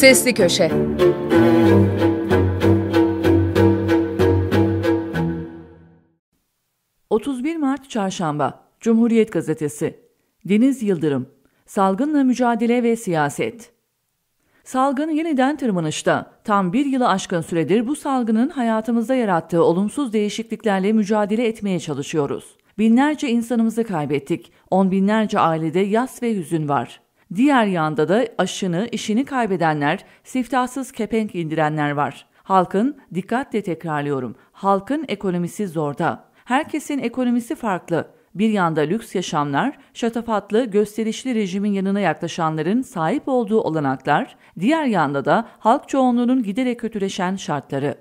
Sesli Köşe ...31 Mart Çarşamba, Cumhuriyet Gazetesi, Deniz Yıldırım, Salgınla Mücadele ve Siyaset. Salgın yeniden tırmanışta. Tam bir yılı aşkın süredir bu salgının hayatımızda yarattığı olumsuz değişikliklerle mücadele etmeye çalışıyoruz. Binlerce insanımızı kaybettik, on binlerce ailede yas ve hüzün var. Diğer yanda da aşını, işini kaybedenler, siftahsız kepenk indirenler var. Halkın, dikkatle tekrarlıyorum, halkın ekonomisi zorda. Herkesin ekonomisi farklı. Bir yanda lüks yaşamlar, şatafatlı, gösterişli rejimin yanına yaklaşanların sahip olduğu olanaklar, diğer yanda da halk çoğunluğunun giderek kötüleşen şartları.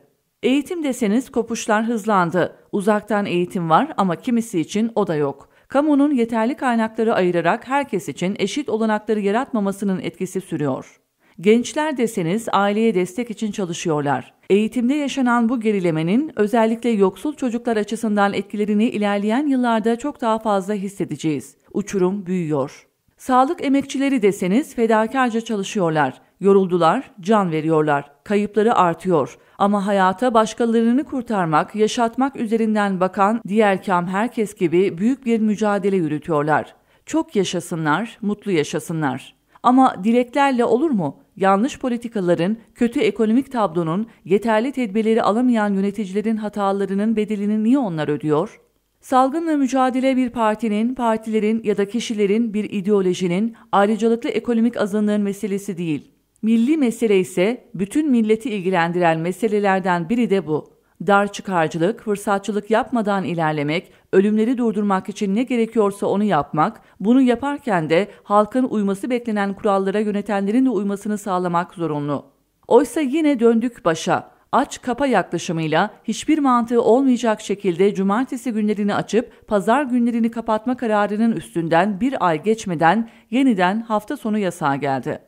Eğitim deseniz kopuşlar hızlandı. Uzaktan eğitim var ama kimisi için o da yok kamunun yeterli kaynakları ayırarak herkes için eşit olanakları yaratmamasının etkisi sürüyor. Gençler deseniz aileye destek için çalışıyorlar. Eğitimde yaşanan bu gerilemenin özellikle yoksul çocuklar açısından etkilerini ilerleyen yıllarda çok daha fazla hissedeceğiz. Uçurum büyüyor. Sağlık emekçileri deseniz fedakarca çalışıyorlar. Yoruldular, can veriyorlar, kayıpları artıyor. Ama hayata başkalarını kurtarmak, yaşatmak üzerinden bakan diğer kam herkes gibi büyük bir mücadele yürütüyorlar. Çok yaşasınlar, mutlu yaşasınlar. Ama dileklerle olur mu? Yanlış politikaların, kötü ekonomik tablonun, yeterli tedbirleri alamayan yöneticilerin hatalarının bedelini niye onlar ödüyor? Salgınla mücadele bir partinin, partilerin ya da kişilerin, bir ideolojinin, ayrıcalıklı ekonomik azınlığın meselesi değil. Milli mesele ise bütün milleti ilgilendiren meselelerden biri de bu. Dar çıkarcılık, fırsatçılık yapmadan ilerlemek, ölümleri durdurmak için ne gerekiyorsa onu yapmak, bunu yaparken de halkın uyması beklenen kurallara yönetenlerin de uymasını sağlamak zorunlu. Oysa yine döndük başa aç kapa yaklaşımıyla hiçbir mantığı olmayacak şekilde cumartesi günlerini açıp pazar günlerini kapatma kararının üstünden bir ay geçmeden yeniden hafta sonu yasağı geldi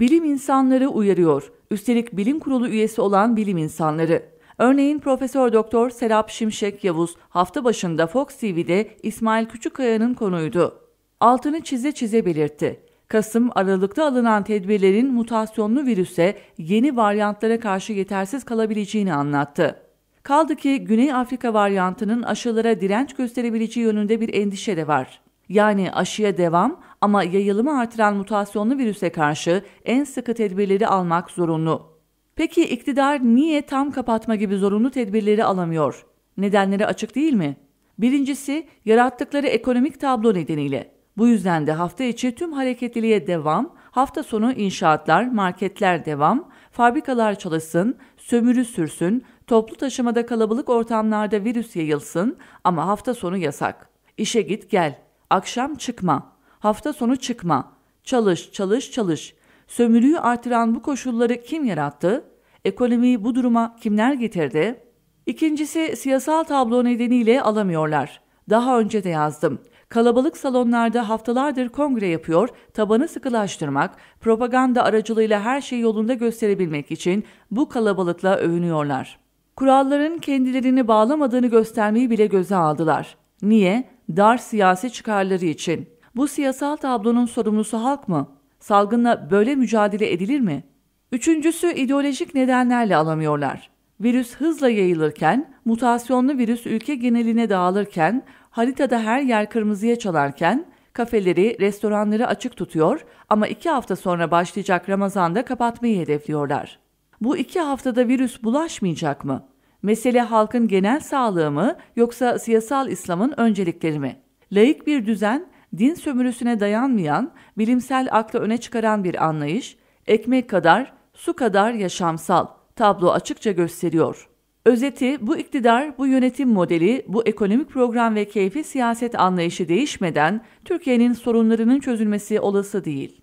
bilim insanları uyarıyor. Üstelik bilim kurulu üyesi olan bilim insanları. Örneğin Profesör Doktor Serap Şimşek Yavuz hafta başında Fox TV'de İsmail Küçükkaya'nın konuydu. Altını çize çize belirtti. Kasım Aralık'ta alınan tedbirlerin mutasyonlu virüse yeni varyantlara karşı yetersiz kalabileceğini anlattı. Kaldı ki Güney Afrika varyantının aşılara direnç gösterebileceği yönünde bir endişe de var yani aşıya devam ama yayılımı artıran mutasyonlu virüse karşı en sıkı tedbirleri almak zorunlu. Peki iktidar niye tam kapatma gibi zorunlu tedbirleri alamıyor? Nedenleri açık değil mi? Birincisi yarattıkları ekonomik tablo nedeniyle. Bu yüzden de hafta içi tüm hareketliliğe devam, hafta sonu inşaatlar, marketler devam, fabrikalar çalışsın, sömürü sürsün, toplu taşımada kalabalık ortamlarda virüs yayılsın ama hafta sonu yasak. İşe git gel. Akşam çıkma. Hafta sonu çıkma. Çalış, çalış, çalış. Sömürüyü artıran bu koşulları kim yarattı? Ekonomiyi bu duruma kimler getirdi? İkincisi siyasal tablo nedeniyle alamıyorlar. Daha önce de yazdım. Kalabalık salonlarda haftalardır kongre yapıyor, tabanı sıkılaştırmak, propaganda aracılığıyla her şeyi yolunda gösterebilmek için bu kalabalıkla övünüyorlar. Kuralların kendilerini bağlamadığını göstermeyi bile göze aldılar. Niye? dar siyasi çıkarları için. Bu siyasal tablonun sorumlusu halk mı? Salgınla böyle mücadele edilir mi? Üçüncüsü ideolojik nedenlerle alamıyorlar. Virüs hızla yayılırken, mutasyonlu virüs ülke geneline dağılırken, haritada her yer kırmızıya çalarken, kafeleri, restoranları açık tutuyor ama iki hafta sonra başlayacak Ramazan'da kapatmayı hedefliyorlar. Bu iki haftada virüs bulaşmayacak mı? Mesele halkın genel sağlığı mı yoksa siyasal İslam'ın öncelikleri mi? Layık bir düzen, din sömürüsüne dayanmayan, bilimsel aklı öne çıkaran bir anlayış, ekmek kadar, su kadar yaşamsal, tablo açıkça gösteriyor. Özeti bu iktidar, bu yönetim modeli, bu ekonomik program ve keyfi siyaset anlayışı değişmeden Türkiye'nin sorunlarının çözülmesi olası değil.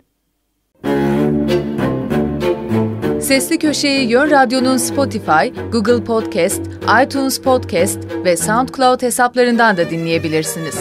Sesli Köşe'yi Yön Radyo'nun Spotify, Google Podcast, iTunes Podcast ve SoundCloud hesaplarından da dinleyebilirsiniz.